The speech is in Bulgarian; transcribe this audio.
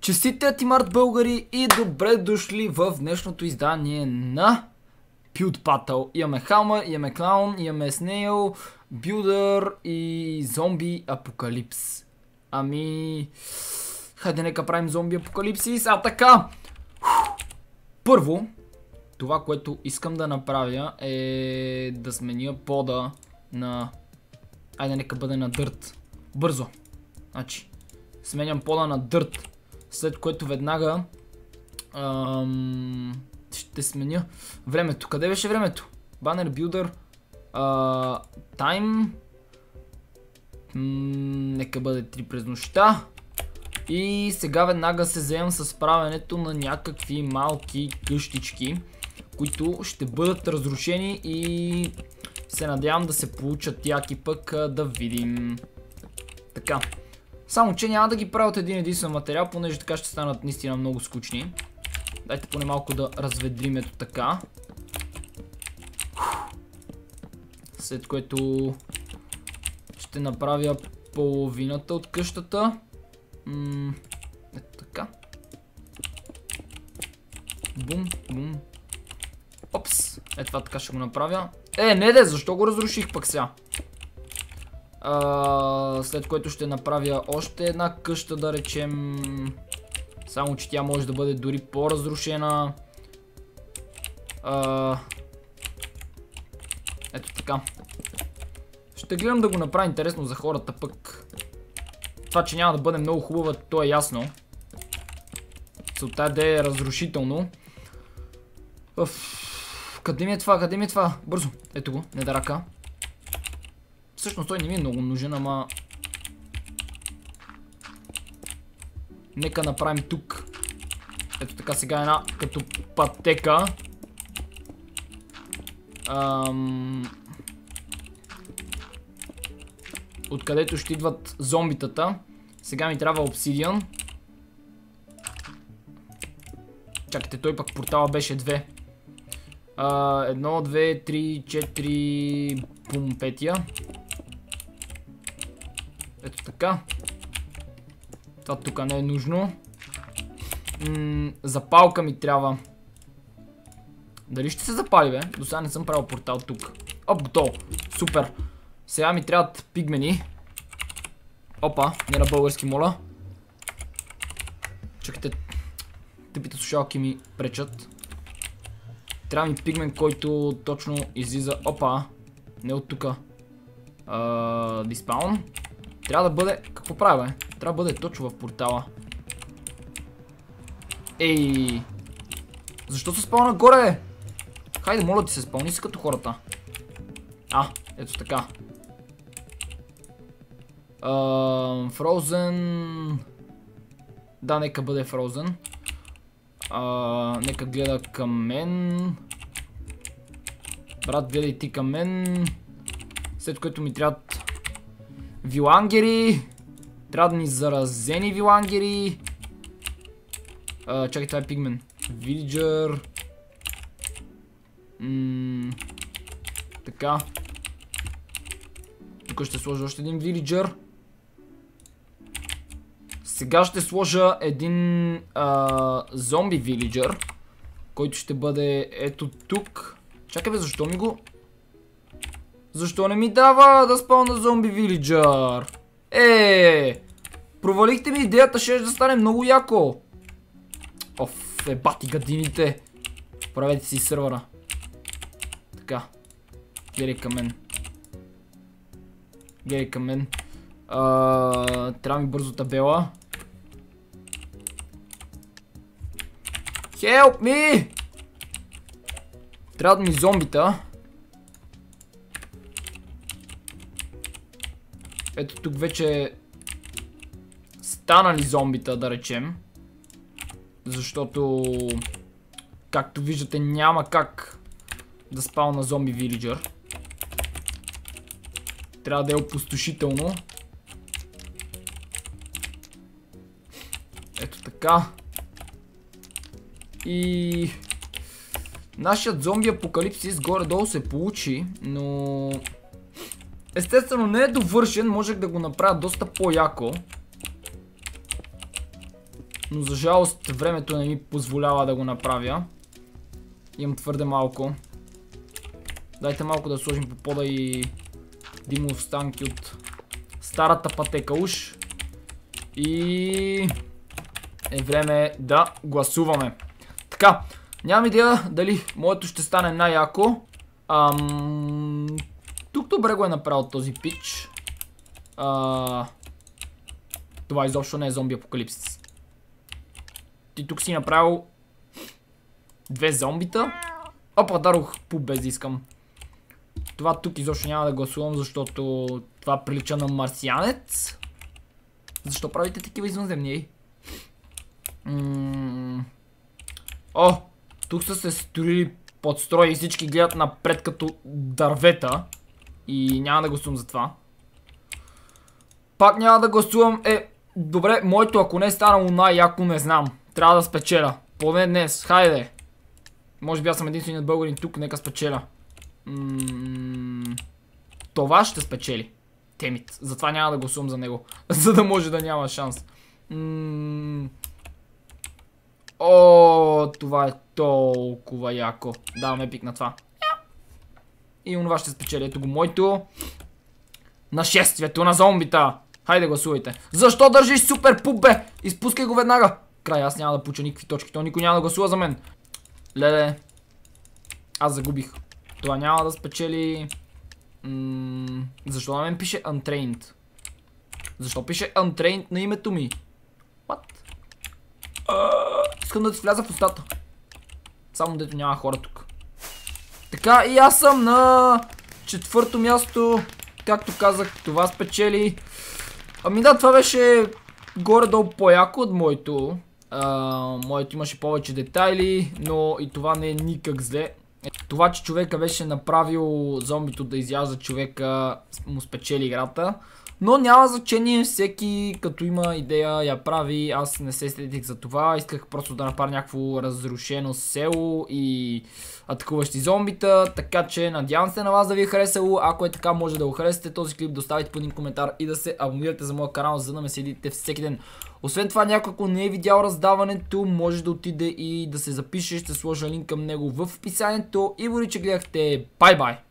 Честите ти, Март Българи и добре дошли в днешното издание на Build Battle. Имаме Халма, имаме Клаун, имаме Снейл, Билдър и Зомби Апокалипс. Ами... Хайде нека правим зомби апокалипсис. А така! Първо, това, което искам да направя е да сменя пода на... Айде нека бъде на дърт бързо. Значи, сменям пода на дърт, след което веднага ам, ще сменя времето. Къде беше времето? Банер билдър, тайм, нека бъде 3 през нощта. И сега веднага се заем с правенето на някакви малки къщички, които ще бъдат разрушени и се надявам да се получат яки пък да видим така. Само, че няма да ги правя от един единствен материал, понеже така ще станат наистина много скучни. Дайте поне малко да разведрим ето така. След което ще направя половината от къщата. ето така. Бум, бум. Опс. Е, това така ще го направя. Е, не де, защо го разруших пък сега? след което ще направя още една къща, да речем. Само, че тя може да бъде дори по-разрушена. Ето така. Ще гледам да го направя интересно за хората пък. Това, че няма да бъде много хубава, то е ясно. Целта е да е разрушително. Къде ми е това? Къде ми е това? Бързо. Ето го. Не да Всъщност той не ми е много нужен, ама... Нека направим тук. Ето така сега една като пътека. Ам... Откъдето ще идват зомбитата. Сега ми трябва обсидиан. Чакайте, той пък портала беше две. едно, две, три, четири... Пум, петия. Ето така. Това тук не е нужно. запалка ми трябва. Дали ще се запали, бе? До сега не съм правил портал тук. Оп, готово. Супер. Сега ми трябват пигмени. Опа, не на български, моля. Чакайте. Тъпите слушалки ми пречат. Трябва ми пигмен, който точно излиза. Опа. Не от тука. Диспаун. Трябва да бъде... Какво правя, бе? Трябва да бъде точно в портала. Ей! Защо се спална горе, бе? Хайде, моля ти се, спални си като хората. А, ето така. Фроузен... Да, нека бъде фроузен. нека гледа към мен. Брат, гледай ти към мен. След което ми трябва. Вилангери. Трябва да ни заразени вилангери. А, чакай, това е пигмен. Вилиджър. Така. Тук ще сложа още един вилиджър. Сега ще сложа един а, зомби вилиджър, който ще бъде ето тук. Чакай бе, защо ми го защо не ми дава да спална зомби вилиджър? Е, е, е, е, провалихте ми идеята, ще да стане много яко. Оф, е бати гадините. Правете си сървъра. Така. Гери към мен. Гери към мен. А, трябва ми бързо табела. Хелп ми! Трябва да ми зомбита. Ето тук вече станали зомбита, да речем. Защото, както виждате, няма как да на зомби вилиджър. Трябва да е опустошително. Ето така. И... Нашият зомби апокалипсис горе-долу се получи, но... Естествено не е довършен, можех да го направя доста по-яко. Но за жалост времето не ми позволява да го направя. Имам твърде малко. Дайте малко да сложим по пода и димов станки от старата пътека уж. И е време да гласуваме. Така, нямам идея дали моето ще стане най-яко. Ам... Тук добре го е направил този пич. А... Това изобщо не е зомби апокалипсис. Ти тук си направил две зомбита. Опа, дарох пуп без да искам. Това тук изобщо няма да гласувам, защото това прилича на марсианец. Защо правите такива извънземни? М О, тук са се строили подстрои и всички гледат напред като дървета. И няма да гласувам за това. Пак няма да гласувам. Е, добре, моето ако не е станало най-яко, не знам. Трябва да спечеля. Поне днес, хайде. Може би аз съм единственият българин тук, нека спечеля. Това ще спечели. Темит. Затова няма да гласувам за него. За да може да няма шанс. Ооо, О, това е толкова яко. Давам епик на това. И онова ще спечели. Ето го моето. Нашествието на зомбита. Хайде гласувайте. Защо държиш супер пуп, бе? Изпускай го веднага. Край, аз няма да получа никакви точки. То никой няма да гласува за мен. Леле. Аз загубих. Това няма да спечели... защо на мен пише Untrained? Защо пише Untrained на името ми? What? искам да ти вляза в устата. Само дето няма хора тук. Така, и аз съм на четвърто място. Както казах, това спечели. Ами да, това беше горе-долу по-яко от моето. моето имаше повече детайли, но и това не е никак зле. Е, това, че човека беше направил зомбито да изяжда човека, му спечели играта. Но няма значение, всеки като има идея я прави, аз не се следих за това, исках просто да направя някакво разрушено село и атакуващи зомбита, така че надявам се на вас да ви е харесало, ако е така може да го харесате този клип, да оставите по един коментар и да се абонирате за моя канал, за да ме следите всеки ден. Освен това, някой, ако не е видял раздаването, може да отиде и да се запише, ще сложа линк към него в описанието и бори, че гледахте, бай-бай!